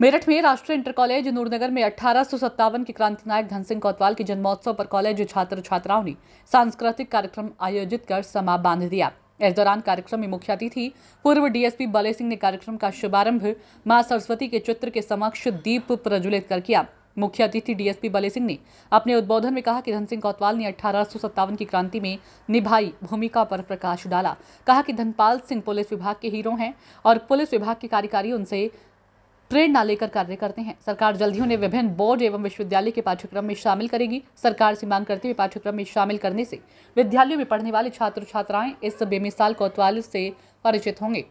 मेरठ में राष्ट्रीय inter college Noornagar में अठारह के क्रांति नायक धन सिंह कोतवाल के जन्मोत्सव पर कॉलेज छात्र छात्राओं ने सांस्कृतिक कार्यक्रम आयोजित कर समा बांध दिया इस दौरान कार्यक्रम में मुख्य अतिथि पूर्व डीएसपी बले सिंह ने कार्यक्रम का शुभारंभ मां सरस्वती के चित्र के समक्ष दीप प्रज्वलित कर किया मुख्य अतिथि डीएसपी बले सिंह ने अपने उद्बोधन में कहा कि धन सिंह कोतवाल ने अठारह की क्रांति में निभाई भूमिका पर प्रकाश डाला कहा कि धनपाल सिंह पुलिस विभाग के हीरो हैं और पुलिस विभाग के कार्यकारी उनसे प्रेरणा लेकर कार्य करते हैं सरकार जल्द ही उन्हें विभिन्न बोर्ड एवं विश्वविद्यालय के पाठ्यक्रम में शामिल करेगी सरकार से मांग करते हुए पाठ्यक्रम में शामिल करने से विद्यालयों में पढ़ने वाले छात्र छात्राएं इस बेमिसाल कोतवाल से परिचित होंगे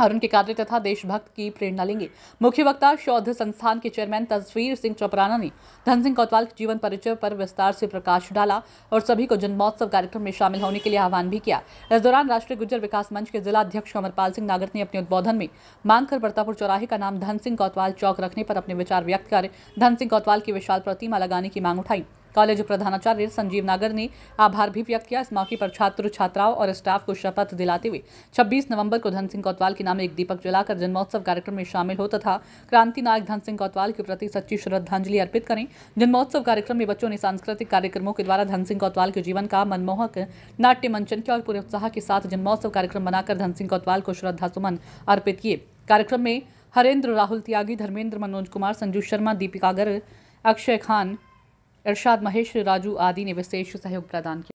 और उनके कार्य तथा देशभक्त की प्रेरणा लेंगे मुख्य वक्ता शौध संस्थान के चेयरमैन तस्वीर सिंह चौपराना ने धन सिंह कोतवाल के जीवन परिचय पर विस्तार से प्रकाश डाला और सभी को जन्मोत्सव कार्यक्रम में शामिल होने के लिए आह्वान भी किया इस दौरान राष्ट्रीय गुजर विकास मंच के जिला अध्यक्ष अमरपाल सिंह नागर ने अपने उद्बोधन में मांग कर बर्तापुर चौराहे का नाम धन सिंह कोतवाल चौक रखने पर अपने विचार व्यक्त कर धन सिंह कोतवाल की विशाल प्रतिमा लगाने की मांग उठाई कॉलेज प्रधानाचार्य संजीव नागर ने आभार भी व्यक्त किया इस मौके पर छात्र छात्राओं और स्टाफ को शपथ दिलाते हुए छब्बीस नवंबर को धन सिंह कोतवाल के नाम एक दीपक जलाकर जन्मोत्सव कार्यक्रम में शामिल हो तथा क्रांति नायक धन सिंह कोतवाल के प्रति सच्ची श्रद्धांजलि अर्पित करें जन्मोत्सव कार्यक्रम में बच्चों ने सांस्कृतिक कार्यक्रमों के द्वारा धन सिंह कोतवाल के जीवन का मनमोहक नाट्य मंचन किया और पूरे उत्साह के साथ जन्मोत्सव कार्यक्रम बनाकर धन सिंह कोतवाल को श्रद्धा सुमन अर्पित किए कार्यक्रम में हरेंद्र राहुल त्यागी धर्मेंद्र मनोज कुमार संजू शर्मा दीपिका गर्ग अक्षय खान इरशाद महेश राजू आदि ने विशेष सहयोग प्रदान किया